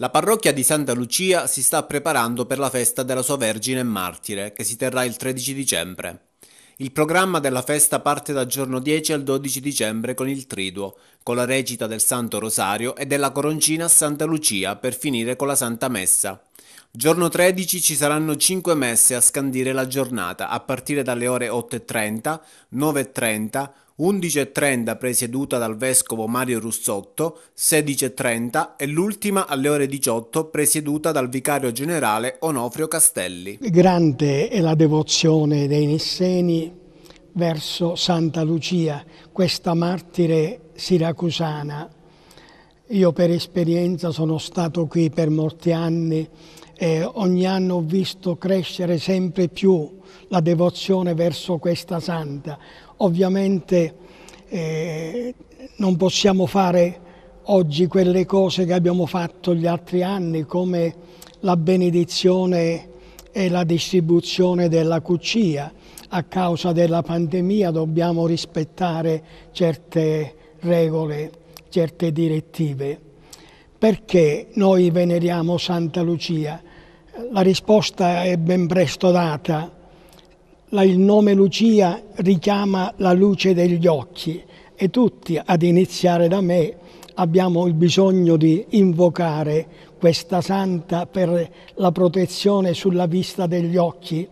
La parrocchia di Santa Lucia si sta preparando per la festa della sua Vergine Martire, che si terrà il 13 dicembre. Il programma della festa parte dal giorno 10 al 12 dicembre con il Triduo, con la recita del Santo Rosario e della coroncina a Santa Lucia per finire con la Santa Messa. Giorno 13 ci saranno 5 messe a scandire la giornata, a partire dalle ore 8.30, 9.30, 11.30 presieduta dal vescovo Mario Russotto, 16.30 e l'ultima alle ore 18 presieduta dal vicario generale Onofrio Castelli. Grande è la devozione dei Nisseni verso Santa Lucia, questa martire siracusana. Io per esperienza sono stato qui per molti anni eh, ogni anno ho visto crescere sempre più la devozione verso questa santa. Ovviamente eh, non possiamo fare oggi quelle cose che abbiamo fatto gli altri anni, come la benedizione e la distribuzione della cuccia. A causa della pandemia dobbiamo rispettare certe regole, certe direttive. Perché noi veneriamo Santa Lucia? La risposta è ben presto data. Il nome Lucia richiama la luce degli occhi e tutti, ad iniziare da me, abbiamo il bisogno di invocare questa santa per la protezione sulla vista degli occhi